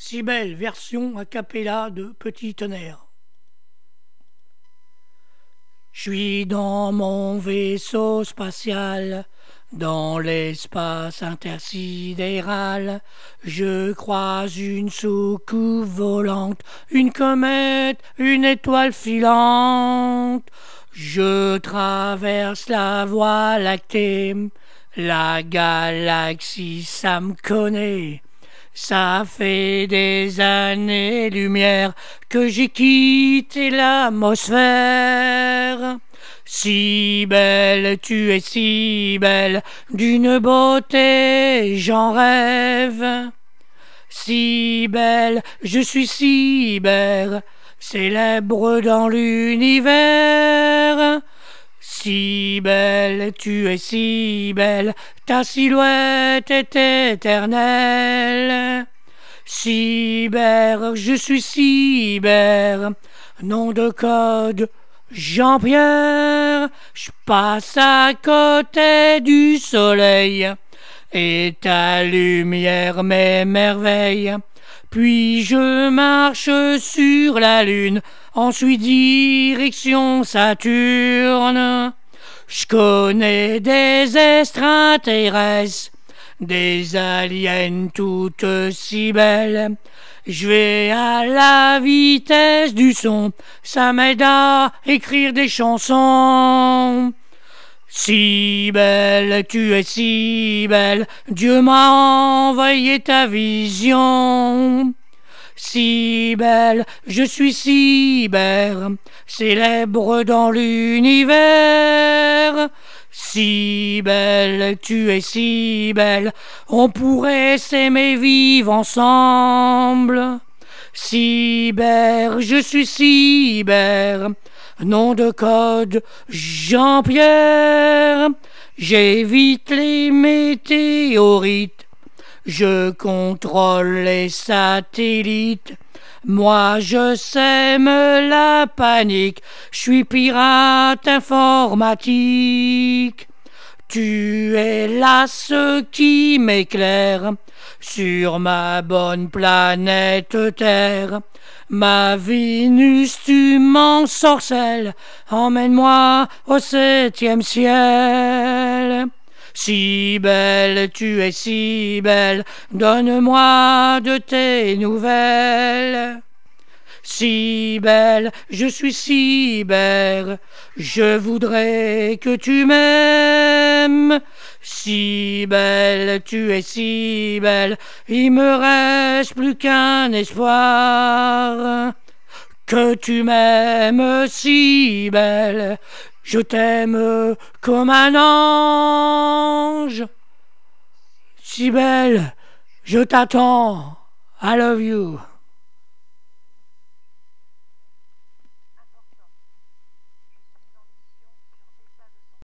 Si belle version a cappella de Petit Tonnerre. Je suis dans mon vaisseau spatial, dans l'espace intersidéral. Je croise une soucoupe volante, une comète, une étoile filante. Je traverse la voie lactée, la galaxie, ça me connaît. Ça fait des années-lumière que j'ai quitté l'atmosphère. Si belle, tu es si belle, d'une beauté j'en rêve. Si belle, je suis si belle, célèbre dans l'univers si belle, tu es si belle, ta silhouette est éternelle. Cyber, je suis cyber, nom de code Jean-Pierre, je passe à côté du soleil, et ta lumière m'émerveille. Puis je marche sur la lune, ensuite direction Saturne. Je connais des extraterrestres, des aliens toutes si belles. Je vais à la vitesse du son, ça m'aide à écrire des chansons. Si belle, tu es si belle, Dieu m'a envoyé ta vision. Si belle, je suis si célèbre dans l'univers. Si belle, tu es si belle, on pourrait s'aimer vivre ensemble. Si belle, je suis si nom de code Jean-Pierre. J'évite les météorites je contrôle les satellites. Moi je sème la panique, je suis pirate informatique. Tu es là ce qui m'éclaire sur ma bonne planète Terre. Ma Vénus, tu m'ensorcelles, emmène-moi au septième ciel si belle, tu es si belle, donne-moi de tes nouvelles. Si belle, je suis si belle, je voudrais que tu m'aimes. Si belle, tu es si belle, il me reste plus qu'un espoir. Que tu m'aimes si belle, je t'aime euh, comme un ange. Si belle, je t'attends. I love you.